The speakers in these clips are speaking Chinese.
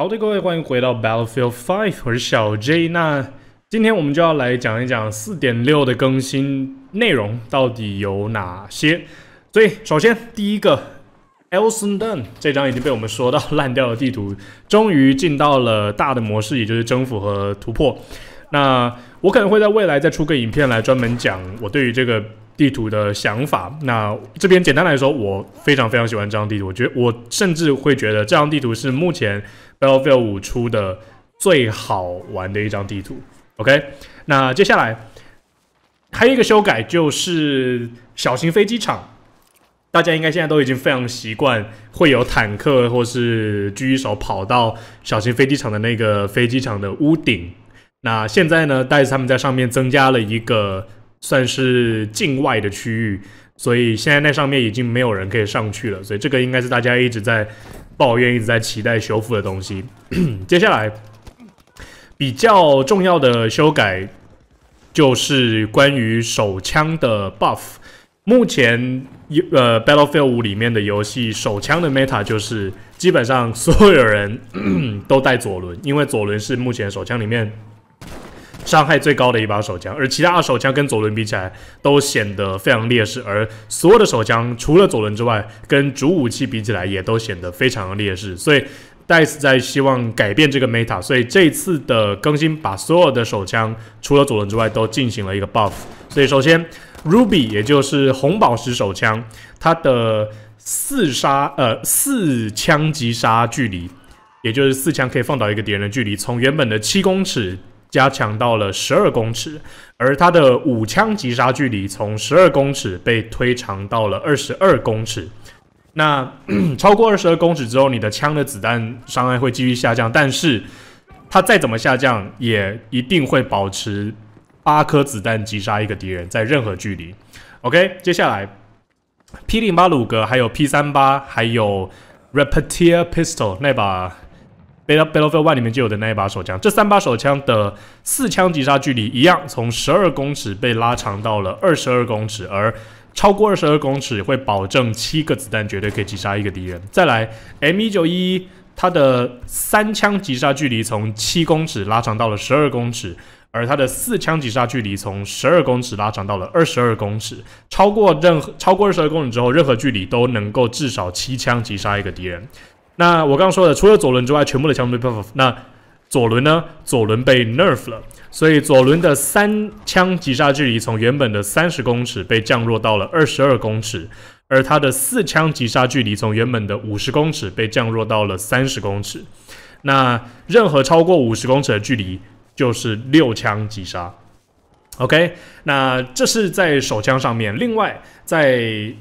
好的，各位，欢迎回到 Battlefield 5，我是小 J。那今天我们就要来讲一讲四点六的更新内容到底有哪些。所以，首先第一个 e l s o n u n n 这张已经被我们说到烂掉的地图，终于进到了大的模式，也就是征服和突破。那我可能会在未来再出个影片来专门讲我对于这个地图的想法。那这边简单来说，我非常非常喜欢这张地图，我觉得我甚至会觉得这张地图是目前 Battlefield 五出的最好玩的一张地图。OK，那接下来还有一个修改就是小型飞机场，大家应该现在都已经非常习惯会有坦克或是狙击手跑到小型飞机场的那个飞机场的屋顶。那现在呢？但是他们在上面增加了一个算是境外的区域，所以现在那上面已经没有人可以上去了。所以这个应该是大家一直在抱怨、一直在期待修复的东西。接下来比较重要的修改就是关于手枪的 buff。目前，呃，Battlefield 五里面的游戏手枪的 meta 就是基本上所有人 都带左轮，因为左轮是目前手枪里面。伤害最高的一把手枪，而其他手枪跟左轮比起来都显得非常劣势，而所有的手枪除了左轮之外，跟主武器比起来也都显得非常劣势。所以戴斯在希望改变这个 meta，所以这次的更新把所有的手枪除了左轮之外都进行了一个 buff。所以，首先 Ruby 也就是红宝石手枪，它的四杀呃四枪击杀距离，也就是四枪可以放倒一个敌人的距离，从原本的七公尺。加强到了十二公尺，而它的五枪击杀距离从十二公尺被推长到了二十二公尺。那 超过二十二公尺之后，你的枪的子弹伤害会继续下降，但是它再怎么下降，也一定会保持八颗子弹击杀一个敌人在任何距离。OK，接下来 P 零八鲁格，还有 P 三八，还有 r a p i t i e r Pistol 那把。贝拉贝拉菲 Y 里面就有的那一把手枪，这三把手枪的四枪击杀距离一样，从十二公尺被拉长到了二十二公尺，而超过二十二公尺会保证七个子弹绝对可以击杀一个敌人。再来，M 一九一它的三枪击杀距离从七公尺拉长到了十二公尺，而它的四枪击杀距离从十二公尺拉长到了二十二公尺，超过任何超过二十二公尺之后，任何距离都能够至少七枪击杀一个敌人。那我刚刚说的，除了左轮之外，全部的枪都被 buff。那左轮呢？左轮被 nerf 了，所以左轮的三枪击杀距离从原本的三十公尺被降落到了二十二公尺，而它的四枪击杀距离从原本的五十公尺被降落到了三十公尺。那任何超过五十公尺的距离就是六枪击杀。OK，那这是在手枪上面。另外在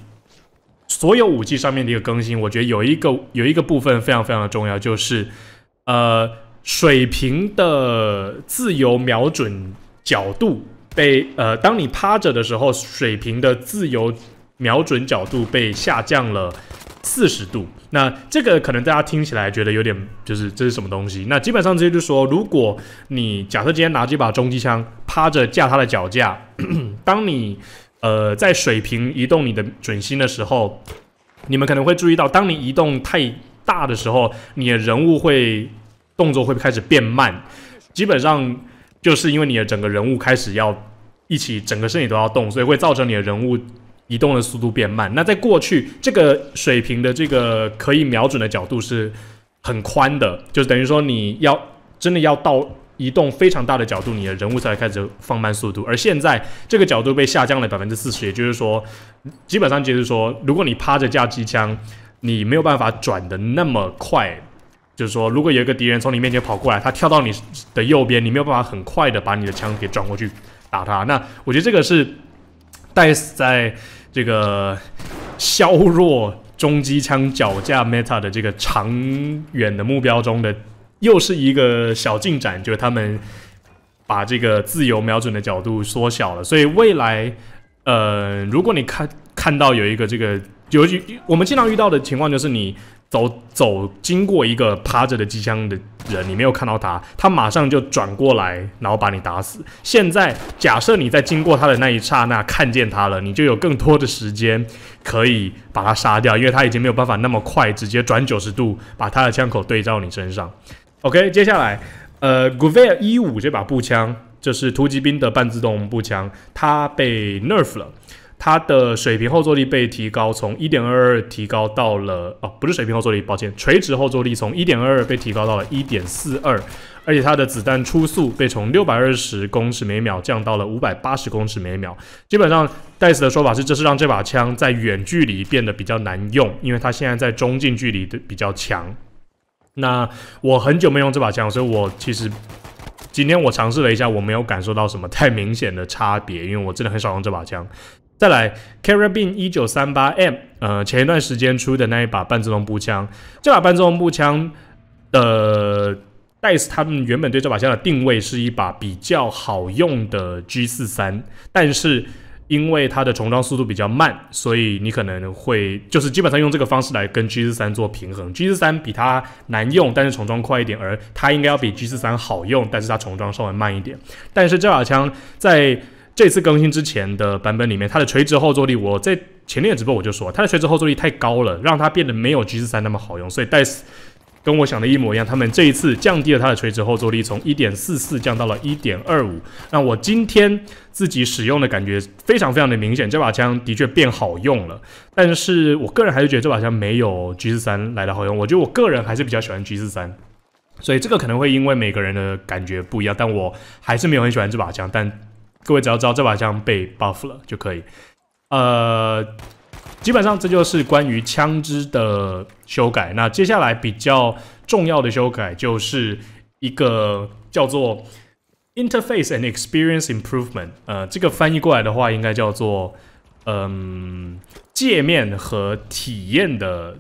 所有武器上面的一个更新，我觉得有一个有一个部分非常非常的重要，就是呃水平的自由瞄准角度被呃当你趴着的时候，水平的自由瞄准角度被下降了四十度。那这个可能大家听起来觉得有点就是这是什么东西？那基本上这就说，如果你假设今天拿这把中机枪趴着架它的脚架，当你。呃，在水平移动你的准心的时候，你们可能会注意到，当你移动太大的时候，你的人物会动作会开始变慢。基本上就是因为你的整个人物开始要一起，整个身体都要动，所以会造成你的人物移动的速度变慢。那在过去，这个水平的这个可以瞄准的角度是很宽的，就等于说你要真的要到。移动非常大的角度，你的人物才会开始放慢速度。而现在这个角度被下降了百分之四十，也就是说，基本上就是说，如果你趴着架机枪，你没有办法转的那么快。就是说，如果有一个敌人从你面前跑过来，他跳到你的右边，你没有办法很快的把你的枪给转过去打他。那我觉得这个是戴斯在这个削弱中机枪脚架 meta 的这个长远的目标中的。又是一个小进展，就是他们把这个自由瞄准的角度缩小了。所以未来，呃，如果你看看到有一个这个，尤其我们经常遇到的情况就是，你走走经过一个趴着的机枪的人，你没有看到他，他马上就转过来，然后把你打死。现在假设你在经过他的那一刹那看见他了，你就有更多的时间可以把他杀掉，因为他已经没有办法那么快直接转九十度把他的枪口对照你身上。OK，接下来，呃，Gouvea 一五这把步枪，就是突击兵的半自动步枪，它被 nerf 了，它的水平后坐力被提高，从一点二二提高到了，哦，不是水平后坐力，抱歉，垂直后坐力从一点二二被提高到了一点四二，而且它的子弹初速被从六百二十公尺每秒降到了五百八十公尺每秒，基本上戴斯的说法是，这是让这把枪在远距离变得比较难用，因为它现在在中近距离的比较强。那我很久没用这把枪，所以我其实今天我尝试了一下，我没有感受到什么太明显的差别，因为我真的很少用这把枪。再来，Carbine 一九三八 M，呃，前一段时间出的那一把半自动步枪，这把半自动步枪，的戴斯他们原本对这把枪的定位是一把比较好用的 G 四三，但是。因为它的重装速度比较慢，所以你可能会就是基本上用这个方式来跟 G 四三做平衡。G 四三比它难用，但是重装快一点，而它应该要比 G 四三好用，但是它重装稍微慢一点。但是这把枪在这次更新之前的版本里面，它的垂直后坐力，我在前面的直播我就说它的垂直后坐力太高了，让它变得没有 G 四三那么好用，所以带。跟我想的一模一样，他们这一次降低了它的垂直后坐力，从一点四四降到了一点二五。那我今天自己使用的感觉非常非常的明显，这把枪的确变好用了。但是我个人还是觉得这把枪没有 G43 来的好用，我觉得我个人还是比较喜欢 G43。所以这个可能会因为每个人的感觉不一样，但我还是没有很喜欢这把枪。但各位只要知道这把枪被 buff 了就可以。呃。基本上这就是关于枪支的修改。那接下来比较重要的修改就是一个叫做 Interface and Experience Improvement，呃，这个翻译过来的话应该叫做嗯，界面和体验的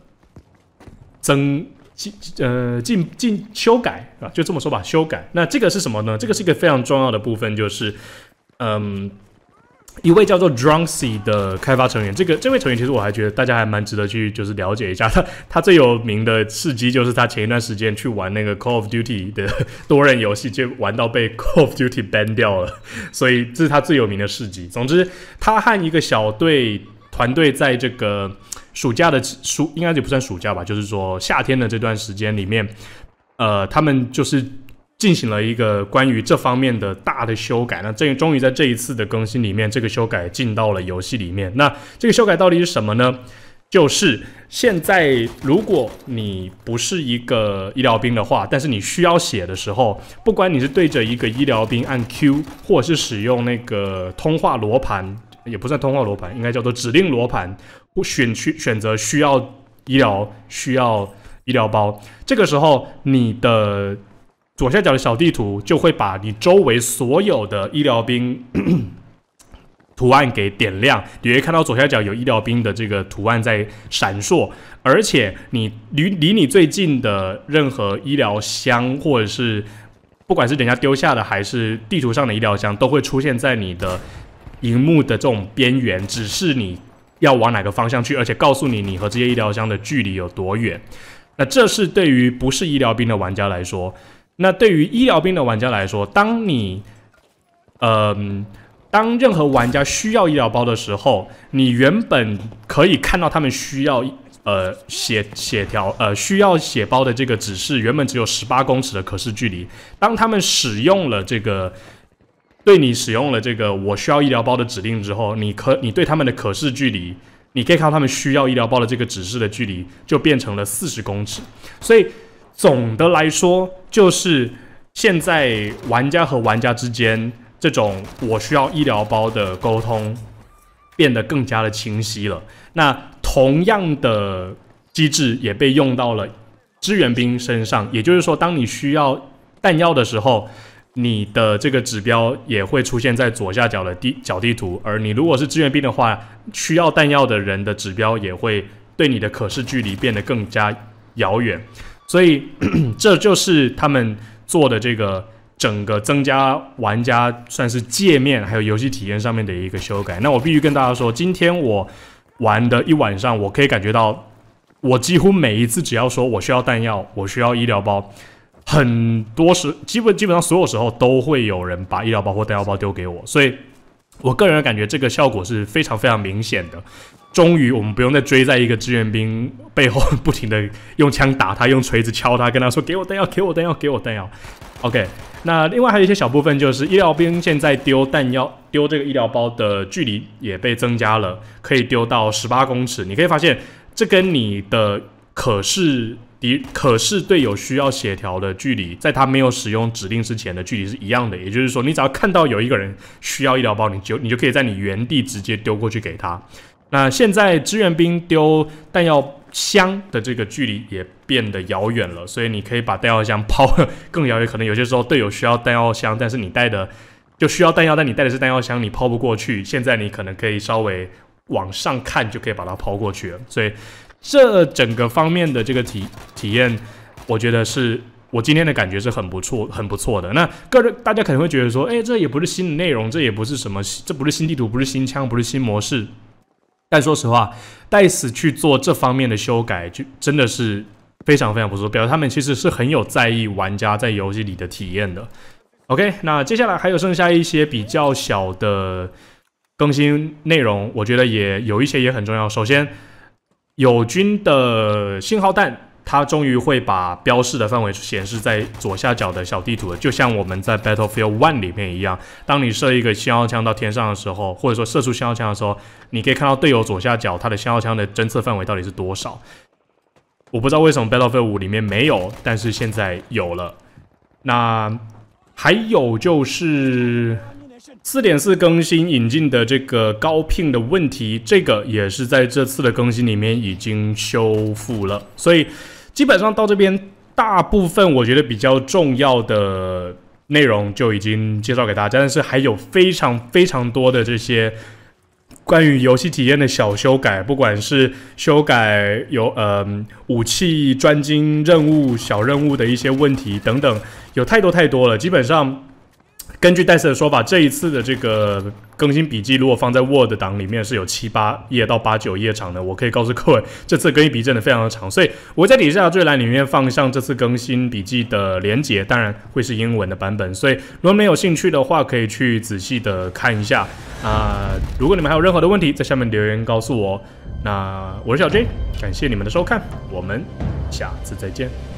增进呃进进修改啊，就这么说吧，修改。那这个是什么呢？这个是一个非常重要的部分，就是嗯。一位叫做 d r u n s y 的开发成员，这个这位成员其实我还觉得大家还蛮值得去就是了解一下他。他最有名的事迹就是他前一段时间去玩那个 Call of Duty 的 多人游戏，就玩到被 Call of Duty ban 掉了，所以这是他最有名的事迹。总之，他和一个小队团队在这个暑假的暑应该也不算暑假吧，就是说夏天的这段时间里面，呃，他们就是。进行了一个关于这方面的大的修改，那这终于在这一次的更新里面，这个修改进到了游戏里面。那这个修改到底是什么呢？就是现在如果你不是一个医疗兵的话，但是你需要血的时候，不管你是对着一个医疗兵按 Q，或者是使用那个通话罗盘，也不算通话罗盘，应该叫做指令罗盘，或选区选择需要医疗需要医疗包，这个时候你的。左下角的小地图就会把你周围所有的医疗兵 图案给点亮，你会看到左下角有医疗兵的这个图案在闪烁，而且你离离你最近的任何医疗箱，或者是不管是人家丢下的还是地图上的医疗箱，都会出现在你的荧幕的这种边缘，指示你要往哪个方向去，而且告诉你你和这些医疗箱的距离有多远。那这是对于不是医疗兵的玩家来说。那对于医疗兵的玩家来说，当你，呃，当任何玩家需要医疗包的时候，你原本可以看到他们需要，呃，血血条，呃，需要血包的这个指示，原本只有十八公尺的可视距离。当他们使用了这个，对你使用了这个“我需要医疗包”的指令之后，你可，你对他们的可视距离，你可以看到他们需要医疗包的这个指示的距离，就变成了四十公尺。所以。总的来说，就是现在玩家和玩家之间这种我需要医疗包的沟通变得更加的清晰了。那同样的机制也被用到了支援兵身上，也就是说，当你需要弹药的时候，你的这个指标也会出现在左下角的地角地图。而你如果是支援兵的话，需要弹药的人的指标也会对你的可视距离变得更加遥远。所以，这就是他们做的这个整个增加玩家算是界面还有游戏体验上面的一个修改。那我必须跟大家说，今天我玩的一晚上，我可以感觉到，我几乎每一次只要说我需要弹药，我需要医疗包，很多时基本基本上所有时候都会有人把医疗包或弹药包丢给我。所以，我个人感觉这个效果是非常非常明显的。终于，我们不用再追在一个志愿兵背后，不停地用枪打他，用锤子敲他，跟他说：“给我弹药，给我弹药，给我弹药。” OK，那另外还有一些小部分，就是医疗兵现在丢弹药、丢这个医疗包的距离也被增加了，可以丢到十八公尺。你可以发现，这跟你的可视敌、可视队友需要协调的距离，在他没有使用指令之前的距离是一样的。也就是说，你只要看到有一个人需要医疗包，你就你就可以在你原地直接丢过去给他。那现在支援兵丢弹药箱的这个距离也变得遥远了，所以你可以把弹药箱抛更遥远。可能有些时候队友需要弹药箱，但是你带的就需要弹药，但你带的是弹药箱，你抛不过去。现在你可能可以稍微往上看，就可以把它抛过去。了。所以这整个方面的这个体体验，我觉得是我今天的感觉是很不错、很不错的。那个人大家可能会觉得说，哎，这也不是新的内容，这也不是什么，这不是新地图，不是新枪，不是新模式。但说实话，戴斯去做这方面的修改，就真的是非常非常不错，表示他们其实是很有在意玩家在游戏里的体验的。OK，那接下来还有剩下一些比较小的更新内容，我觉得也有一些也很重要。首先，友军的信号弹。它终于会把标示的范围显示在左下角的小地图了，就像我们在 Battlefield One 里面一样。当你射一个信号枪到天上的时候，或者说射出信号枪的时候，你可以看到队友左下角他的信号枪的侦测范围到底是多少。我不知道为什么 Battlefield 五里面没有，但是现在有了。那还有就是四点四更新引进的这个高聘的问题，这个也是在这次的更新里面已经修复了，所以。基本上到这边，大部分我觉得比较重要的内容就已经介绍给大家，但是还有非常非常多的这些关于游戏体验的小修改，不管是修改有呃武器专精任务小任务的一些问题等等，有太多太多了，基本上。根据戴斯的说法，这一次的这个更新笔记如果放在 Word 档里面是有七八页到八九页长的。我可以告诉各位，这次更新笔真的非常的长，所以我在底下最栏里面放上这次更新笔记的连接，当然会是英文的版本。所以如果没有兴趣的话，可以去仔细的看一下。那如果你们还有任何的问题，在下面留言告诉我。那我是小军，感谢你们的收看，我们下次再见。